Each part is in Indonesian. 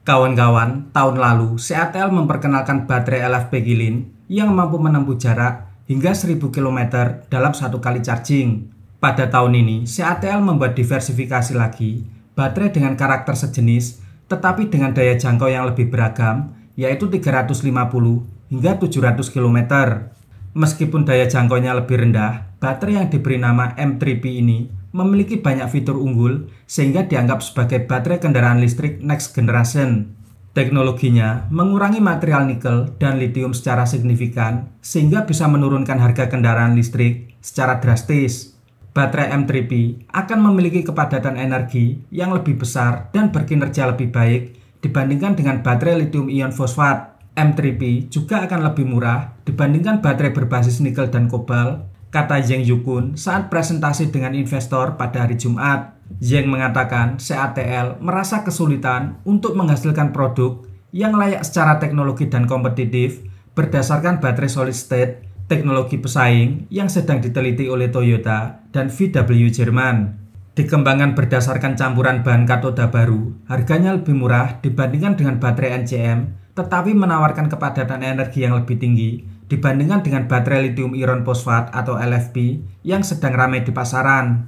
Kawan-kawan, tahun lalu CATL memperkenalkan baterai LFP Gilin yang mampu menempuh jarak hingga 1000 km dalam satu kali charging. Pada tahun ini, CATL membuat diversifikasi lagi baterai dengan karakter sejenis tetapi dengan daya jangkau yang lebih beragam yaitu 350 hingga 700 km. Meskipun daya jangkaunya lebih rendah, baterai yang diberi nama M3P ini memiliki banyak fitur unggul sehingga dianggap sebagai baterai kendaraan listrik next generation. Teknologinya mengurangi material nikel dan litium secara signifikan sehingga bisa menurunkan harga kendaraan listrik secara drastis. Baterai M3P akan memiliki kepadatan energi yang lebih besar dan berkinerja lebih baik dibandingkan dengan baterai litium ion fosfat. M3P juga akan lebih murah dibandingkan baterai berbasis nikel dan kobal kata Zheng Yukun saat presentasi dengan investor pada hari Jumat. Zheng mengatakan CATL merasa kesulitan untuk menghasilkan produk yang layak secara teknologi dan kompetitif berdasarkan baterai solid state, teknologi pesaing yang sedang diteliti oleh Toyota dan VW Jerman. Dikembangkan berdasarkan campuran bahan katoda baru, harganya lebih murah dibandingkan dengan baterai NCM, tetapi menawarkan kepadatan energi yang lebih tinggi dibandingkan dengan baterai lithium ion fosfat atau LFP yang sedang ramai di pasaran.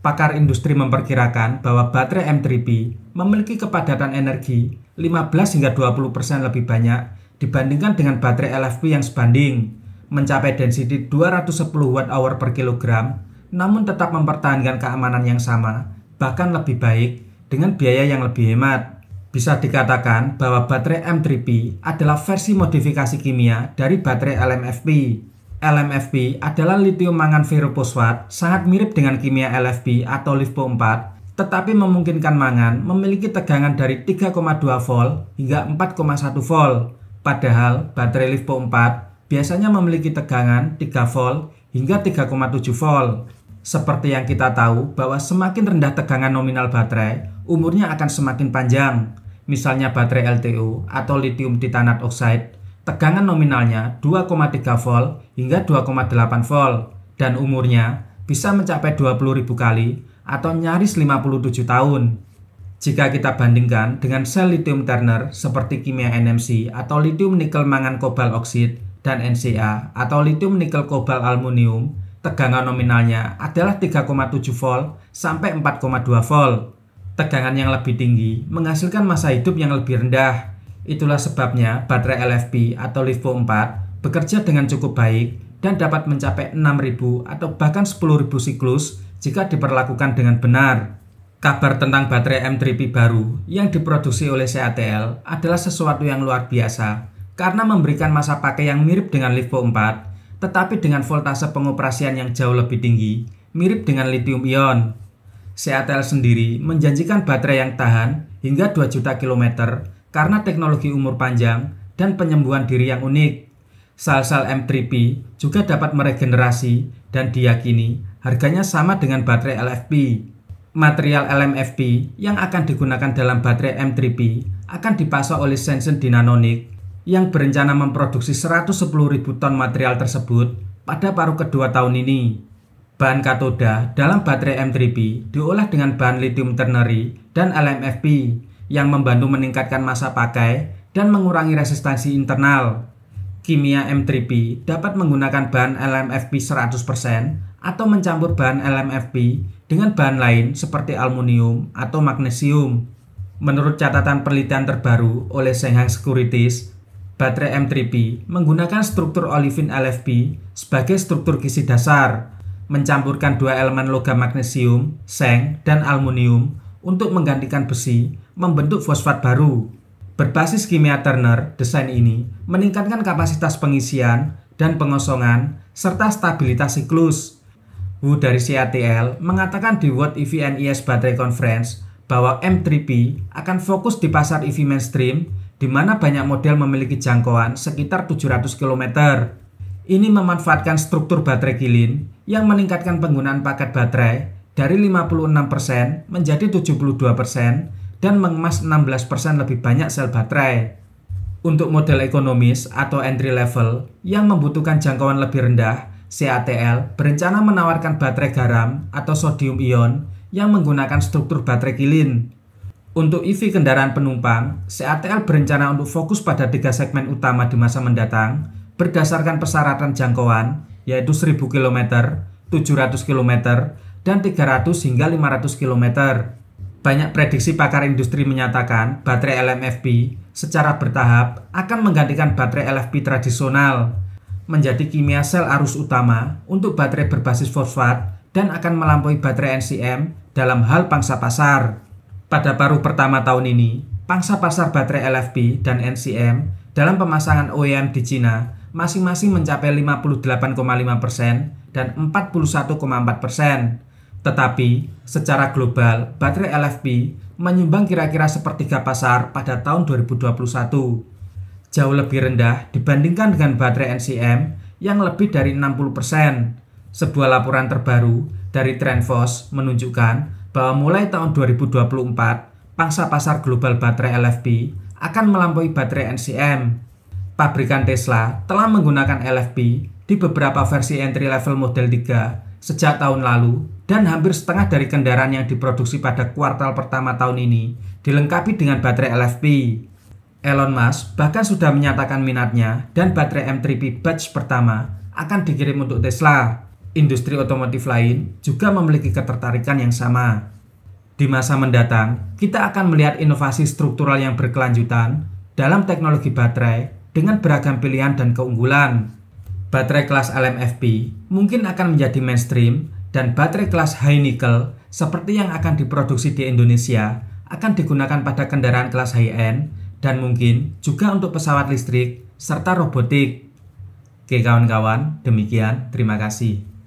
Pakar industri memperkirakan bahwa baterai M3P memiliki kepadatan energi 15 hingga 20% persen lebih banyak dibandingkan dengan baterai LFP yang sebanding, mencapai density 210 watt hour per kilogram, namun tetap mempertahankan keamanan yang sama, bahkan lebih baik dengan biaya yang lebih hemat. Bisa dikatakan bahwa baterai M3P adalah versi modifikasi kimia dari baterai LMFP. LMFP adalah litium mangan ferrofosfat, sangat mirip dengan kimia LFP atau LiFePO4, tetapi memungkinkan mangan memiliki tegangan dari 3,2 volt hingga 4,1 volt. Padahal baterai LiFePO4 biasanya memiliki tegangan 3 volt hingga 3,7 volt. Seperti yang kita tahu bahwa semakin rendah tegangan nominal baterai, umurnya akan semakin panjang. Misalnya baterai LTO atau lithium titanat oxide, tegangan nominalnya 2,3 volt hingga 2,8 volt dan umurnya bisa mencapai 20.000 kali atau nyaris 57 tahun. Jika kita bandingkan dengan sel lithium Turner seperti kimia NMC atau lithium nikel mangan kobal oksid dan NCA atau lithium nikel kobal aluminium Tegangan nominalnya adalah 3,7 volt sampai 4,2 volt. Tegangan yang lebih tinggi menghasilkan masa hidup yang lebih rendah. Itulah sebabnya baterai LFP atau LiFO 4 bekerja dengan cukup baik dan dapat mencapai 6.000 atau bahkan 10.000 siklus jika diperlakukan dengan benar. Kabar tentang baterai M3P baru yang diproduksi oleh CATL adalah sesuatu yang luar biasa karena memberikan masa pakai yang mirip dengan LiFO 4 tetapi dengan voltase pengoperasian yang jauh lebih tinggi, mirip dengan lithium ion. CATL sendiri menjanjikan baterai yang tahan hingga 2 juta kilometer karena teknologi umur panjang dan penyembuhan diri yang unik. Sel-sel M3P juga dapat meregenerasi dan diyakini harganya sama dengan baterai LFP. Material LMFP yang akan digunakan dalam baterai M3P akan dipasok oleh Sensen Dynanonic yang berencana memproduksi 110.000 ton material tersebut pada paruh kedua tahun ini. Bahan katoda dalam baterai M3P diolah dengan bahan lithium ternary dan LMFP yang membantu meningkatkan masa pakai dan mengurangi resistansi internal. Kimia M3P dapat menggunakan bahan LMFP 100% atau mencampur bahan LMFP dengan bahan lain seperti aluminium atau magnesium. Menurut catatan penelitian terbaru oleh Shanghai Securities, baterai M3P menggunakan struktur olefin LFP sebagai struktur gizi dasar, mencampurkan dua elemen logam magnesium, seng, dan aluminium untuk menggantikan besi, membentuk fosfat baru. Berbasis kimia Turner, desain ini meningkatkan kapasitas pengisian dan pengosongan serta stabilitas siklus. Wu dari CATL mengatakan di World EV NES Battery Conference bahwa M3P akan fokus di pasar EV mainstream di mana banyak model memiliki jangkauan sekitar 700 km. Ini memanfaatkan struktur baterai kilin yang meningkatkan penggunaan paket baterai dari 56% menjadi 72% dan mengemas 16% lebih banyak sel baterai. Untuk model ekonomis atau entry level yang membutuhkan jangkauan lebih rendah, CATL berencana menawarkan baterai garam atau sodium ion yang menggunakan struktur baterai kilin untuk EV kendaraan penumpang, CATL berencana untuk fokus pada tiga segmen utama di masa mendatang berdasarkan persyaratan jangkauan, yaitu 1000 km, 700 km, dan 300 hingga 500 km. Banyak prediksi pakar industri menyatakan baterai LMFP secara bertahap akan menggantikan baterai LFP tradisional, menjadi kimia sel arus utama untuk baterai berbasis fosfat dan akan melampaui baterai NCM dalam hal pangsa pasar. Pada paruh pertama tahun ini, pangsa pasar baterai LFP dan NCM dalam pemasangan OEM di Cina masing-masing mencapai 58,5% dan 41,4%. Tetapi, secara global, baterai LFP menyumbang kira-kira sepertiga pasar pada tahun 2021. Jauh lebih rendah dibandingkan dengan baterai NCM yang lebih dari 60%. Sebuah laporan terbaru dari Trendforce menunjukkan bahwa mulai tahun 2024, pangsa pasar global baterai LFP akan melampaui baterai NCM. Pabrikan Tesla telah menggunakan LFP di beberapa versi entry level model 3 sejak tahun lalu dan hampir setengah dari kendaraan yang diproduksi pada kuartal pertama tahun ini dilengkapi dengan baterai LFP. Elon Musk bahkan sudah menyatakan minatnya dan baterai M3P batch pertama akan dikirim untuk Tesla industri otomotif lain juga memiliki ketertarikan yang sama. Di masa mendatang, kita akan melihat inovasi struktural yang berkelanjutan dalam teknologi baterai dengan beragam pilihan dan keunggulan. Baterai kelas LMFP mungkin akan menjadi mainstream dan baterai kelas high nickel seperti yang akan diproduksi di Indonesia akan digunakan pada kendaraan kelas high end dan mungkin juga untuk pesawat listrik serta robotik. Oke kawan-kawan, demikian terima kasih.